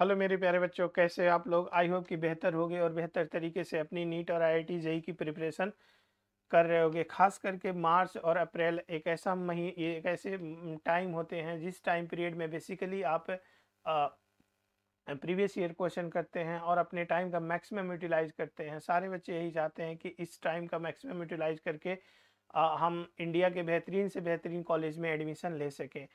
hello मेरे प्यारे बच्चों कैसे आप लोग आई होप कि बेहतर होगे और बेहतर तरीके से अपनी नीट और आई आई की प्रिपरेशन कर रहे होगे खास करके मार्च और अप्रैल एक ऐसा मही एक ऐसे टाइम होते हैं जिस टाइम पीरियड में बेसिकली आप प्रीवियस ईयर क्वेश्चन करते हैं और अपने टाइम का मैक्सिमम यूटिलाइज करते हैं सारे बच्चे यही चाहते हैं कि इस टाइम का मैक्सिमम यूटिलाइज करके आ, हम इंडिया के बेहतरीन से बेहतरीन कॉलेज में एडमिशन ले सकें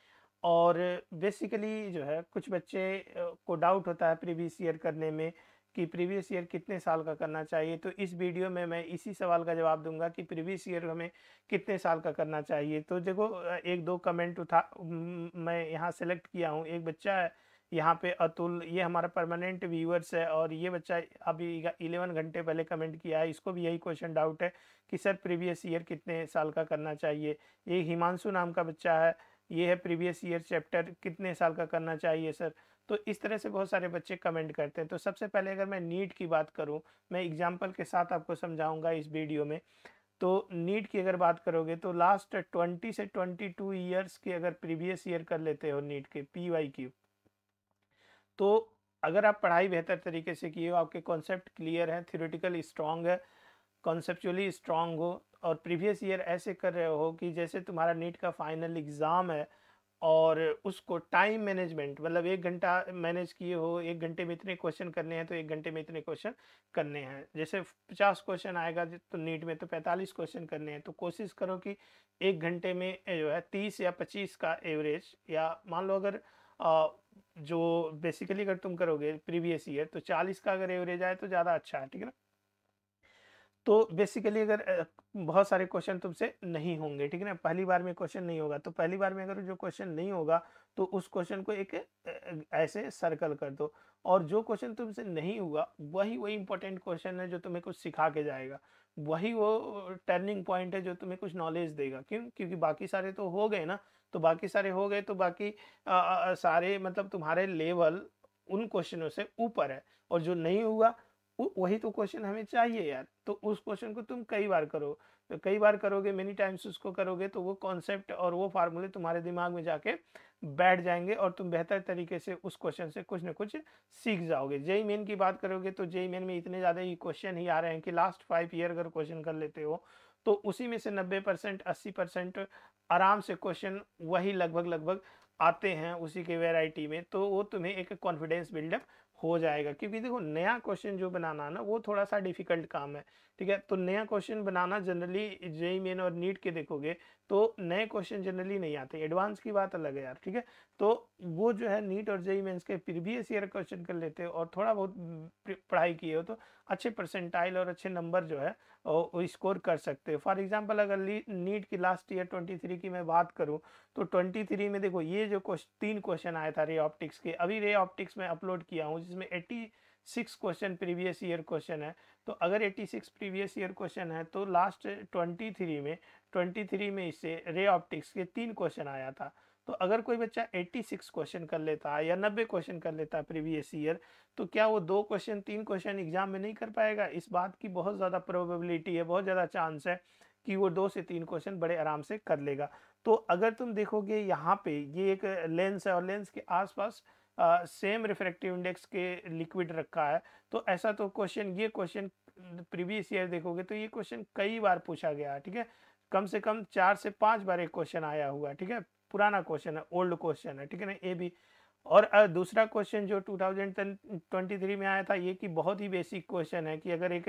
और बेसिकली जो है कुछ बच्चे को डाउट होता है प्रीवियस ईयर करने में कि प्रीवियस ईयर कितने साल का करना चाहिए तो इस वीडियो में मैं इसी सवाल का जवाब दूंगा कि प्रीवियस ईयर हमें कितने साल का करना चाहिए तो देखो एक दो कमेंट उठा मैं यहाँ सेलेक्ट किया हूँ एक बच्चा है यहाँ पे अतुल ये हमारा परमानेंट व्यूअर्स है और ये बच्चा अभी इलेवन घंटे पहले कमेंट किया है इसको भी यही क्वेश्चन डाउट है कि सर प्रीवियस ईयर कितने साल का करना चाहिए ये हिमांशु नाम का बच्चा है ये है प्रीवियस ईयर चैप्टर कितने साल का करना चाहिए सर तो इस तरह से बहुत सारे बच्चे कमेंट करते हैं तो सबसे पहले अगर मैं नीट की बात करूं मैं एग्जांपल के साथ आपको समझाऊंगा इस वीडियो में तो नीट की अगर बात करोगे तो लास्ट ट्वेंटी से ट्वेंटी टू ईयर्स की अगर प्रीवियस ईयर कर लेते हो नीट के पी वाई की तो अगर आप पढ़ाई बेहतर तरीके से किए हो आपके कॉन्सेप्ट क्लियर हैं थियोरेटिकल स्ट्रांग है कॉन्सेप्चुअली स्ट्रांग हो और प्रीवियस ईयर ऐसे कर रहे हो कि जैसे तुम्हारा नीट का फाइनल एग्ज़ाम है और उसको टाइम मैनेजमेंट मतलब एक घंटा मैनेज किए हो एक घंटे में इतने क्वेश्चन करने हैं तो एक घंटे में इतने क्वेश्चन करने हैं जैसे पचास क्वेश्चन आएगा तो नीट में तो पैंतालीस क्वेश्चन करने हैं तो कोशिश करो कि एक घंटे में जो है तीस या पच्चीस का एवरेज या मान लो अगर आ, जो बेसिकली अगर तुम करोगे प्रीवियस ईयर तो चालीस का अगर एवरेज आए तो ज़्यादा अच्छा है ठीक है ना तो बेसिकली अगर बहुत सारे क्वेश्चन तुमसे नहीं होंगे ठीक है ना पहली बार में क्वेश्चन नहीं होगा तो पहली बार में अगर जो क्वेश्चन नहीं होगा तो उस क्वेश्चन को एक ऐसे सर्कल कर दो और जो क्वेश्चन तुमसे नहीं हुआ वही वही इंपॉर्टेंट क्वेश्चन है जो तुम्हें कुछ सिखा के जाएगा वही वो टर्निंग पॉइंट है जो तुम्हें कुछ नॉलेज देगा क्यों क्योंकि बाकी सारे तो हो गए ना तो बाकी सारे हो गए तो बाकी आ, आ, सारे मतलब तुम्हारे लेवल उन क्वेश्चनों से ऊपर है और जो नहीं हुआ वही तो क्वेश्चन हमें चाहिए यार तो उस क्वेश्चन को तुम कई बार करो तो कई बार करोगे मेनी टाइम्स उसको करोगे तो वो कॉन्सेप्ट और वो फार्मूले तुम्हारे दिमाग में जाके बैठ जाएंगे और तुम बेहतर तरीके से उस क्वेश्चन से कुछ ना कुछ सीख जाओगे जेई मेन की बात करोगे तो जेई मेन में इतने ज़्यादा ही क्वेश्चन ही आ रहे हैं कि लास्ट फाइव ईयर अगर क्वेश्चन कर लेते हो तो उसी में से नब्बे परसेंट अस्सी परसेंट आराम से क्वेश्चन वही लगभग लगभग आते हैं उसी के वेराइटी में तो वो तुम्हें एक कॉन्फिडेंस बिल्डअप हो जाएगा क्योंकि देखो नया क्वेश्चन जो बनाना है ना वो थोड़ा सा डिफिकल्ट काम है ठीक है तो नया क्वेश्चन बनाना जनरली जेई मेन और नीट के देखोगे तो नए क्वेश्चन जनरली नहीं आते एडवांस की बात अलग है यार ठीक है तो वो जो है नीट और जेई मेन्स के प्रीवियस ईयर क्वेश्चन कर लेते हो और थोड़ा बहुत पढ़ाई किए हो तो अच्छे परसेंटाइल और अच्छे नंबर जो है स्कोर कर सकते हो फॉर एग्जाम्पल अगर नीट की लास्ट ईयर ट्वेंटी थ्री की मैं बात करूँ तो ट्वेंटी थ्री में देखो ये जो तीन क्वेश्चन आया था रे ऑप्टिक्स के अभी रे ऑप्टिक्स में अपलोड किया हूँ जिसमें 86 क्वेश्चन प्रीवियस ईयर क्वेश्चन है तो अगर 86 प्रीवियस ईयर क्वेश्चन है तो लास्ट 23 में 23 में इससे रे ऑप्टिक्स के तीन क्वेश्चन आया था तो अगर कोई बच्चा 86 क्वेश्चन कर लेता है या नब्बे क्वेश्चन कर लेता है प्रीवियस ईयर तो क्या वो दो क्वेश्चन तीन क्वेश्चन एग्जाम में नहीं कर पाएगा इस बात की बहुत ज़्यादा प्रोबेबिलिटी है बहुत ज़्यादा चांस है कि वो दो से तीन क्वेश्चन बड़े आराम से कर लेगा तो अगर तुम देखोगे यहाँ पे ये एक लेंस है और लेंस के आसपास सेम रिफ्रैक्टिव इंडेक्स के लिक्विड रखा है तो ऐसा तो क्वेश्चन ये क्वेश्चन प्रीवियस ईयर देखोगे तो ये क्वेश्चन कई बार पूछा गया ठीक है कम से कम चार से पांच बार एक क्वेश्चन आया हुआ है ठीक है पुराना क्वेश्चन है ओल्ड क्वेश्चन है ठीक है ना ए भी और दूसरा क्वेश्चन जो 2023 में आया था ये कि बहुत ही बेसिक क्वेश्चन है कि अगर एक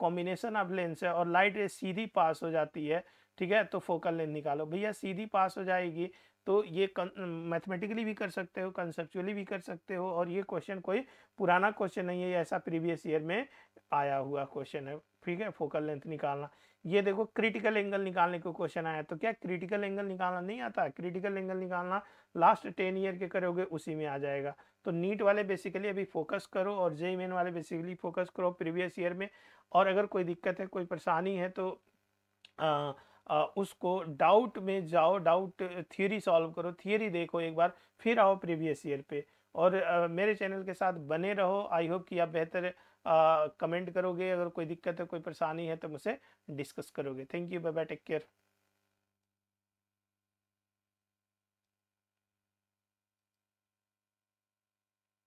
कॉम्बिनेशन ऑफ लेंस है और लाइट सीधी पास हो जाती है ठीक है तो फोकल लेंथ निकालो भैया सीधी पास हो जाएगी तो ये मैथमेटिकली भी कर सकते हो कंसेप्चुअली भी कर सकते हो और ये क्वेश्चन कोई पुराना क्वेश्चन नहीं है ऐसा प्रीवियस ईयर में आया हुआ क्वेश्चन है ठीक है फोकल लेंथ निकालना ये देखो क्रिटिकल एंगल निकालने का क्वेश्चन आया तो क्या क्रिटिकल एंगल निकालना नहीं आता क्रिटिकल एंगल निकालना लास्ट टेन ईयर के करोगे उसी में आ जाएगा तो नीट वाले बेसिकली अभी फोकस करो और जे मेन वाले बेसिकली फोकस करो प्रीवियस ईयर में और अगर कोई दिक्कत है कोई परेशानी है तो आ, उसको डाउट में जाओ डाउट थियोरी सॉल्व करो थियोरी देखो एक बार फिर आओ प्रीवियस ईयर पे और मेरे चैनल के साथ बने रहो आई होप कि आप बेहतर कमेंट करोगे अगर कोई दिक्कत है कोई परेशानी है तो मुझसे डिस्कस करोगे thank you bye bye take care